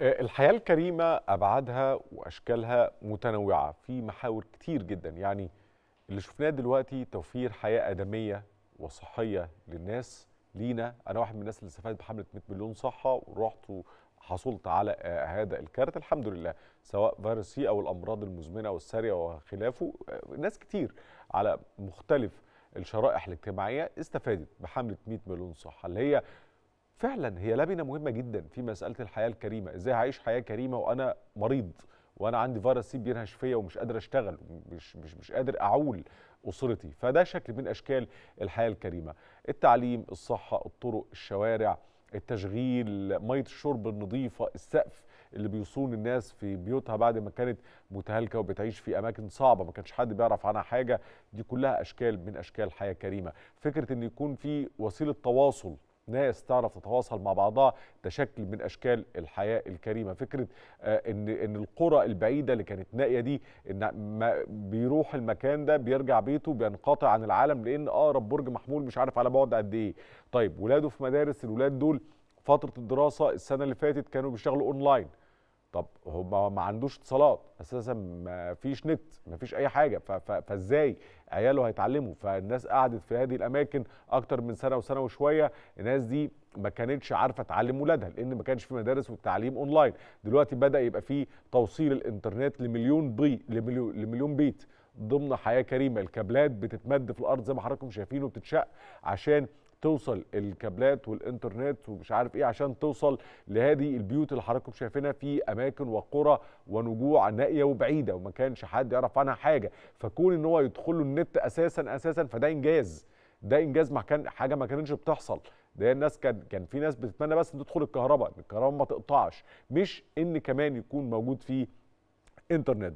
الحياة الكريمة أبعادها وأشكالها متنوعة في محاور كتير جدا يعني اللي شفناه دلوقتي توفير حياة آدمية وصحية للناس لينا أنا واحد من الناس اللي استفادت بحملة 100 مليون صحة ورحت وحصلت على آه، هذا الكارت الحمد لله سواء فيروس سي أو الأمراض المزمنة والسارية وخلافه آه، ناس كتير على مختلف الشرائح الاجتماعية استفادت بحملة 100 مليون صحة اللي هي فعلا هي لبنه مهمه جدا في مساله الحياه الكريمه ازاي هعيش حياه كريمه وانا مريض وانا عندي فيروس سي بينهش فيا ومش قادر اشتغل مش مش مش قادر اعول اسرتي فده شكل من اشكال الحياه الكريمه التعليم الصحه الطرق الشوارع التشغيل ميه الشرب النظيفه السقف اللي بيصون الناس في بيوتها بعد ما كانت متهالكه وبتعيش في اماكن صعبه ما كانش حد بيعرف عنها حاجه دي كلها اشكال من اشكال حياه كريمه فكره ان يكون في وسيله تواصل ناس تعرف تتواصل مع بعضها ده شكل من اشكال الحياه الكريمه فكره آه، ان ان القرى البعيده اللي كانت نائيه دي ان ما بيروح المكان ده بيرجع بيته بينقطع عن العالم لان اقرب آه، برج محمول مش عارف على بعد قد ايه طيب ولاده في مدارس الولاد دول فتره الدراسه السنه اللي فاتت كانوا بيشتغلوا اونلاين طب هو ما عندوش اتصالات اساسا ما فيش نت ما فيش اي حاجه فازاي عياله هيتعلموا فالناس قعدت في هذه الاماكن اكتر من سنه وسنه وشويه الناس دي ما كانتش عارفه تعلم ولادها لان ما كانش في مدارس والتعليم اونلاين دلوقتي بدا يبقى في توصيل الانترنت لمليون بي لمليون, لمليون بيت ضمن حياه كريمه الكابلات بتتمد في الارض زي ما حضراتكم شايفين وبتتشق عشان توصل الكابلات والانترنت ومش عارف ايه عشان توصل لهذه البيوت اللي حضراتكم شايفينها في اماكن وقرى ونجوع نائيه وبعيده وما كانش حد يعرف عنها حاجه فكون ان هو يدخل له النت اساسا اساسا فده انجاز ده انجاز ما كان حاجه ما كانتش بتحصل ده الناس كان كان في ناس بتتمنى بس ان تدخل الكهرباء الكهرباء ما تقطعش مش ان كمان يكون موجود فيه انترنت